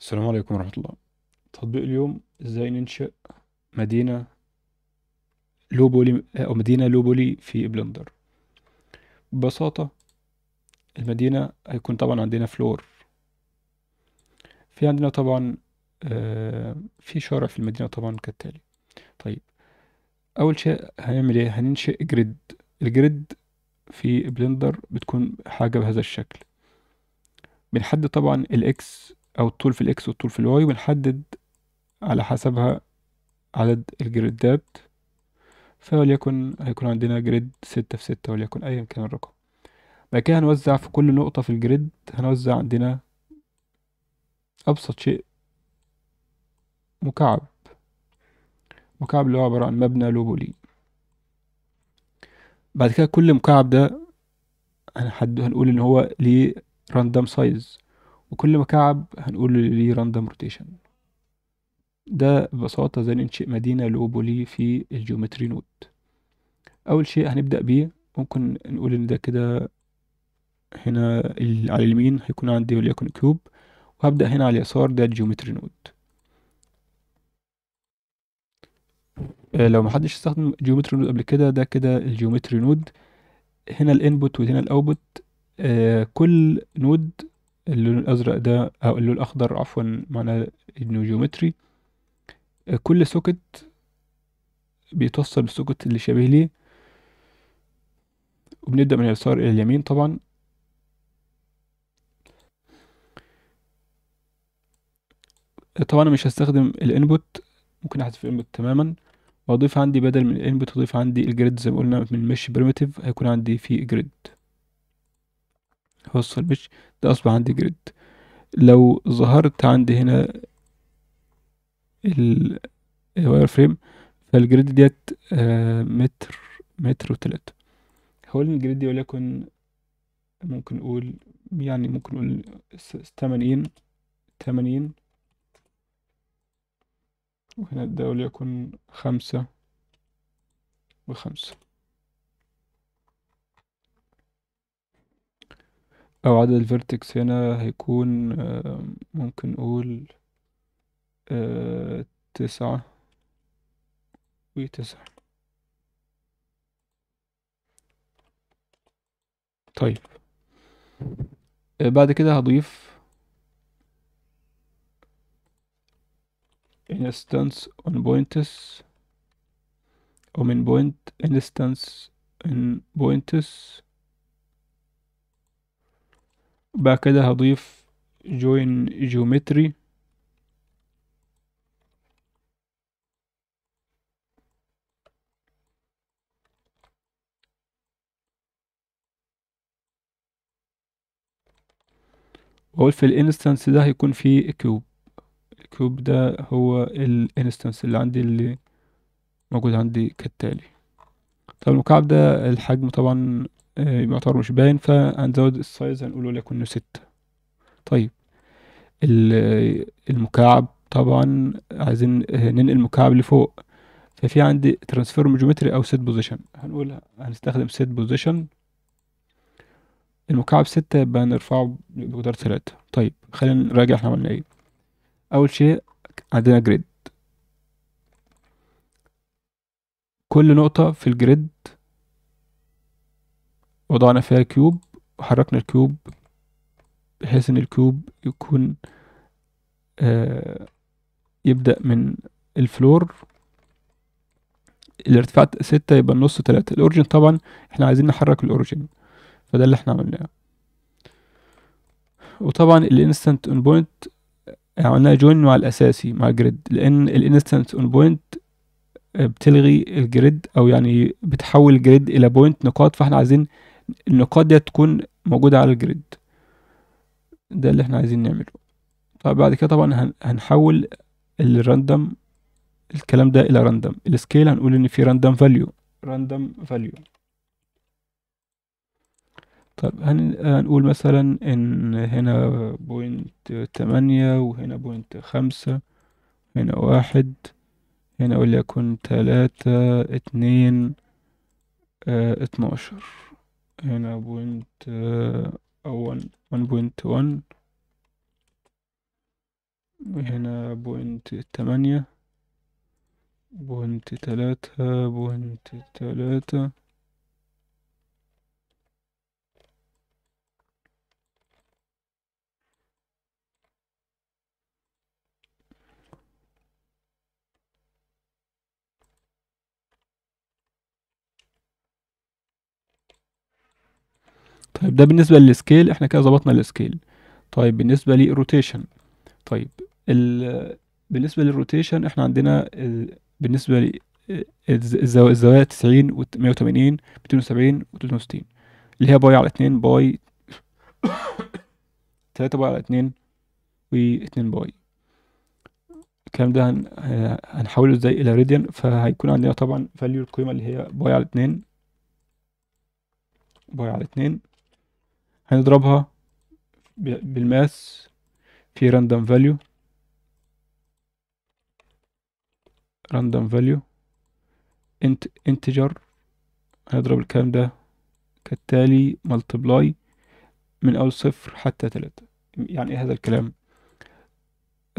السلام عليكم ورحمة الله تطبيق اليوم ازاي ننشئ مدينة لوبولي او مدينة لوبولي في بلندر ببساطة المدينة هيكون طبعا عندنا فلور في عندنا طبعا آه، في شارع في المدينة طبعا كالتالي طيب اول شيء هنعمل ايه هننشئ جريد الجريد في بلندر بتكون حاجة بهذا الشكل بنحدد طبعا الاكس او الطول في الاكس والطول في الواي ونحدد على حسبها عدد الجريدات فليكن هيكون عندنا جريد ستة في ستة وليكن ايا كان الرقم بعد كده هنوزع في كل نقطة في الجريد هنوزع عندنا ابسط شيء مكعب مكعب اللي هو عبارة عن مبنى لوبولي بعد كده كل مكعب ده هنحدد هنقول ان هو ليه راندم سايز وكل مكعب هنقول ليه راندم روتيشن ده ببساطة زي ننشئ مدينة لأوبولي في الجيومتري نود أول شيء هنبدأ بيه ممكن نقول إن ده كده هنا على اليمين هيكون عندي وليكن كيوب وهبدأ هنا على اليسار ده الجيومتري نود آه، لو محدش استخدم جيومتري نود قبل كده ده كده الجيومتري نود هنا الانبوت وهنا الاوتبوت آه، كل نود اللون الازرق ده او اللون الاخضر عفوا معناه انه جيومتري آه، كل سوكت بيتوصل بالسوكت اللي شبيه ليه وبنبدأ من اليسار إلى اليمين طبعا آه، طبعا أنا مش هستخدم الانبوت ممكن احذف الانبوت تماما واضيف عندي بدل من الانبوت اضيف عندي الجريد زي ما قلنا من مش بريمتيف هيكون عندي في جريد هوصل بش ده اصبح عندي جريد لو ظهرت عندي هنا الواير فريم فالجريد ديت آه متر متر وتلاتة هقول إن الجريد دي وليكن ممكن نقول يعني ممكن نقول تمانين تمانين وهنا ده وليكن خمسة وخمسة او عدد الفيرتكس هنا هيكون آه، ممكن نقول آه، تسعة وتسعة طيب آه، بعد كده هضيف instance on points او من point instance in points بعد كده هضيف join geometry واقول في الانستنس ده هيكون فيه كيوب الكيوب ده هو الانستنس اللي عندي اللي موجود عندي كالتالي طب المكعب ده الحجم طبعا يعتبر آه، مش باين فهنزود السايز له ليكن ستة طيب المكعب طبعا عايزين آه، ننقل المكعب لفوق ففي عندي ترانسفورم جيومتري او سيت بوزيشن هنقول هنستخدم سيت بوزيشن المكعب ستة يبقى هنرفعه بمقدار تلاتة طيب خلينا نراجع احنا عملنا ايه اول شيء عندنا جريد كل نقطة في الجريد وضعنا فيها كيوب وحركنا الكيوب بحيث ان الكيوب يكون آه، يبدأ من الفلور الارتفاع ستة يبقى النص تلاتة الاورجن طبعا احنا عايزين نحرك الاورجن فده اللي احنا عملناه وطبعا الانستنت اون بوينت عملناها جوين مع الاساسي مع الجريد لان الانستنت اون بوينت بتلغي الجريد او يعني بتحول الجريد الى بوينت نقاط فاحنا عايزين النقاط دي تكون موجودة على الجريد ده اللي احنا عايزين نعمله طب بعد كده طبعا هنحول الراندم الكلام ده الى راندم السكيل هنقول ان في راندم فاليو راندم فاليو طب هنقول مثلا ان هنا بوينت تمانية وهنا بوينت خمسة هنا واحد هنا يكون تلاتة اتنين اه اتناشر هنا بوينت أو ون بوينت ون وهنا بوينت تمانية بوينت تلاتة بوينت تلاتة طيب ده بالنسبة للسكيل احنا كده ظبطنا السكيل طيب بالنسبة للروتيشن طيب ال... بالنسبة للروتيشن احنا عندنا بالنسبة ل... آه، الزو... الزوايا 90 و 180 270 و 360 اللي هي باي على 2 باي 3 باي على 2 و 2 باي الكلام ده هن... هنحوله ازاي الى راديان فهيكون عندنا طبعا فاليو القيمة اللي هي باي على 2 باي على 2 هنضربها بالماس في راندوم فاليو راندوم فاليو انت انتجر هنضرب الكلام ده كالتالي ملتبلاي من اول صفر حتى تلاتة يعني ايه هذا الكلام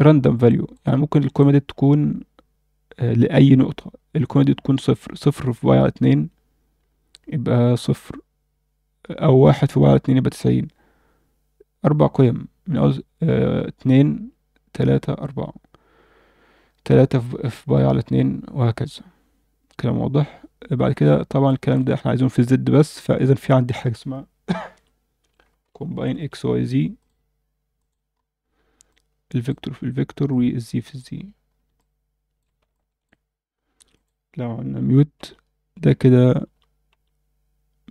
راندوم فاليو يعني ممكن القيمة دي تكون آه، لأي نقطة القيمة دي تكون صفر صفر في باي على اتنين يبقى صفر أو واحد في على اتنين يبقى تسعين أربع قيم من أول اتنين آه، تلاتة أربعة تلاتة في باي على اتنين وهكذا كلام واضح بعد كده طبعا الكلام ده احنا عايزينه في الزد بس فإذا في عندي حاجة اسمها كومباين اكس واي زي الفيكتور في الفيكتور والزي في الزي لو عنا ميوت ده كده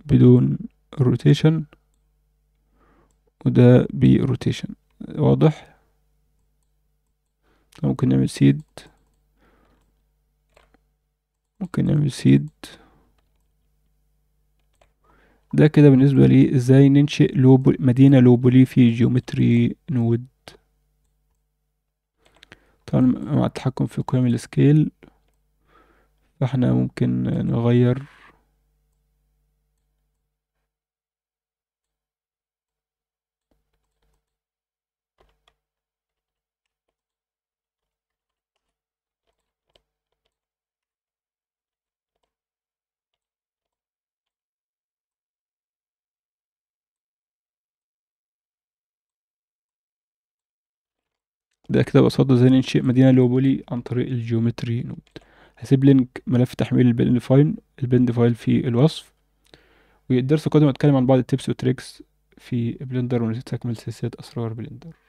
بدون روتيشن وده بي روتيشن واضح ممكن نعمل سيد ممكن نعمل سيد ده كده بالنسبة لي ازاي ننشئ لوب مدينة لوبولي في جيومتري نود طبعا مع التحكم في قيم السكيل فاحنا ممكن نغير ده كده قصاده ازاي ننشئ مدينة لوبولي عن طريق الجيومتري نود هسيب لينك ملف تحميل البند فايل البند فايل في الوصف والدرس القادم هتكلم عن بعض التيبس وتريكس في بلندر ونسيت أكمل سلسلة أسرار بلندر